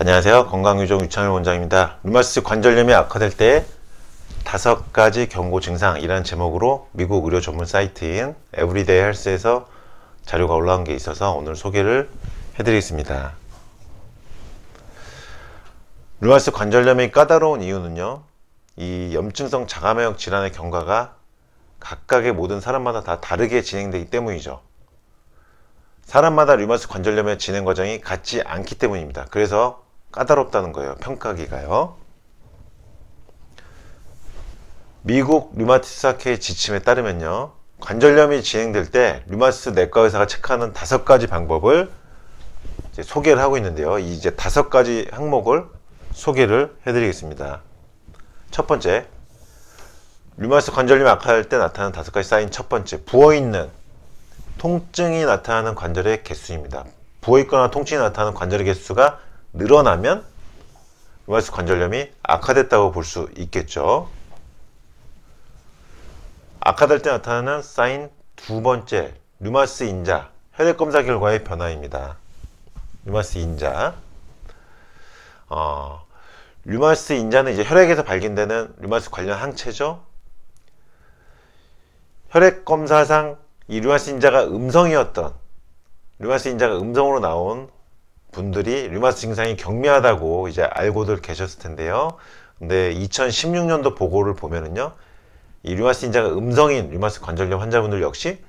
안녕하세요. 건강유정 유창일 원장입니다. 류마티스 관절염이 악화될 때 다섯 가지 경고 증상이라는 제목으로 미국 의료 전문 사이트인 에브리데이 헬스에서 자료가 올라온 게 있어서 오늘 소개를 해드리겠습니다. 류마티스 관절염이 까다로운 이유는요. 이 염증성 자가면역 질환의 경과가 각각의 모든 사람마다 다 다르게 진행되기 때문이죠. 사람마다 류마스 관절염의 진행 과정이 같지 않기 때문입니다. 그래서 까다롭다는 거예요. 평가기가요. 미국 류마티스학회 지침에 따르면요. 관절염이 진행될 때 류마티스 내과 의사가 체크하는 다섯 가지 방법을 소개를 하고 있는데요. 이제 다섯 가지 항목을 소개를 해드리겠습니다. 첫 번째, 류마티스 관절염이 악화할 때 나타나는 다섯 가지 사인 첫 번째, 부어있는 통증이 나타나는 관절의 개수입니다. 부어있거나 통증이 나타나는 관절의 개수가 늘어나면 루마티스 관절염이 악화됐다고 볼 수 있겠죠. 악화될 때 나타나는 사인 두 번째 류마스 인자 혈액 검사 결과의 변화입니다. 류마스 인자 어, 류마스 인자는 이제 혈액에서 발견되는 류마스 관련 항체죠. 혈액 검사상 이 류마스 인자가 음성이었던 류마스 인자가 음성으로 나온 분들이 류마스 증상이 경미하다고 이제 알고들 계셨을 텐데요. 근데 2016년도 보고를 보면은요. 이 류마스 인자가 음성인 류마스 관절염 환자분들 역시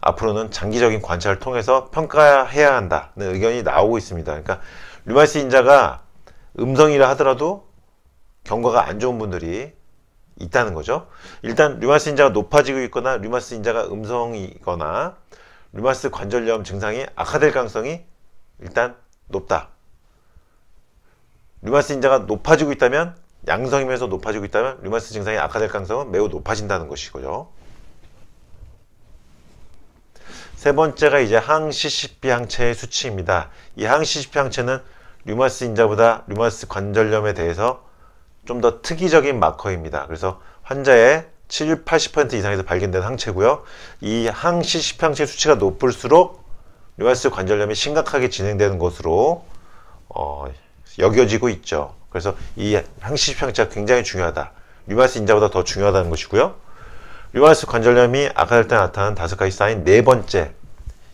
앞으로는 장기적인 관찰을 통해서 평가해야 한다는 의견이 나오고 있습니다. 그러니까 류마스 인자가 음성이라 하더라도 경과가 안 좋은 분들이 있다는 거죠. 일단 류마스 인자가 높아지고 있거나 류마스 인자가 음성이거나 류마스 관절염 증상이 악화될 가능성이 일단 높다. 류마스 인자가 높아지고 있다면 양성이면서 높아지고 있다면 류마스 증상이 악화될 가능성은 매우 높아진다는 것이고요. 세 번째가 이제 항시시피 항체의 수치입니다. 이항시시피 항체는 류마스 인자보다 류마스 관절염에 대해서 좀 더 특이적인 마커입니다. 그래서 환자의 70, 80% 이상에서 발견된 항체고요. 이 항CCP 항체 수치가 높을수록 류하스 관절염이 심각하게 진행되는 것으로 어, 여겨지고 있죠. 그래서 이항시평치가 굉장히 중요하다. 류마스 인자보다 더 중요하다는 것이고요. 류마스 관절염이 악화될 때 나타난 다섯 가지 사인 네 번째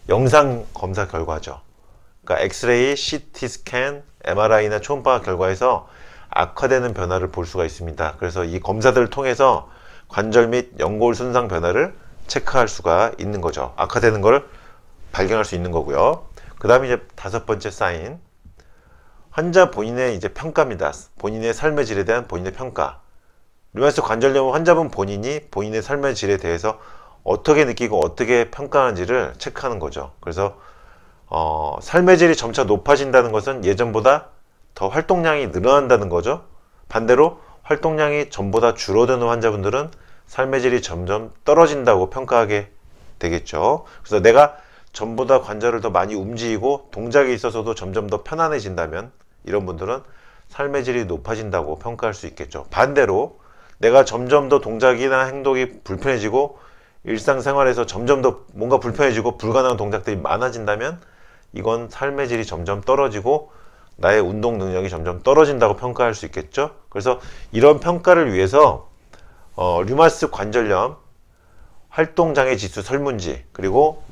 영상 검사 결과죠. 그러니까 엑스레이, CT 스캔, MRI나 초음파 결과에서 악화되는 변화를 볼 수가 있습니다. 그래서 이 검사들을 통해서 관절 및 연골 손상 변화를 체크할 수가 있는 거죠. 악화되는 것을 발견할 수 있는 거고요. 그 다음에 이제 다섯 번째 사인. 환자 본인의 이제 평가입니다. 본인의 삶의 질에 대한 본인의 평가. 류마스 관절염 환자분 본인이 본인의 삶의 질에 대해서 어떻게 느끼고 어떻게 평가하는지를 체크하는 거죠. 그래서 어, 삶의 질이 점차 높아진다는 것은 예전보다 더 활동량이 늘어난다는 거죠. 반대로 활동량이 전보다 줄어드는 환자분들은 삶의 질이 점점 떨어진다고 평가하게 되겠죠. 그래서 내가 전보다 관절을 더 많이 움직이고 동작에 있어서도 점점 더 편안해진다면 이런 분들은 삶의 질이 높아진다고 평가할 수 있겠죠. 반대로 내가 점점 더 동작이나 행동이 불편해지고 일상생활에서 점점 더 뭔가 불편해지고 불가능한 동작들이 많아진다면 이건 삶의 질이 점점 떨어지고 나의 운동 능력이 점점 떨어진다고 평가할 수 있겠죠. 그래서 이런 평가를 위해서 어, 류마스 관절염 활동장애 지수 설문지 그리고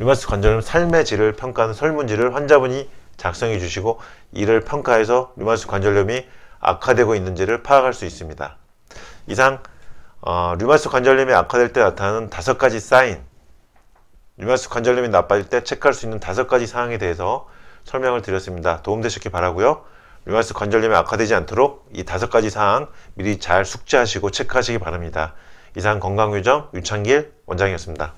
류마스 관절염 삶의 질을 평가하는 설문지를 환자분이 작성해 주시고 이를 평가해서 류마스 관절염이 악화되고 있는지를 파악할 수 있습니다. 이상 어, 류마스 관절염이 악화될 때 나타나는 다섯 가지 사인 류마스 관절염이 나빠질 때 체크할 수 있는 다섯 가지 사항에 대해서 설명을 드렸습니다. 도움되셨길 바라고요. 류마스 관절염이 악화되지 않도록 이 다섯 가지 사항 미리 잘 숙지하시고 체크하시기 바랍니다. 이상 건강유정 유창길 원장이었습니다.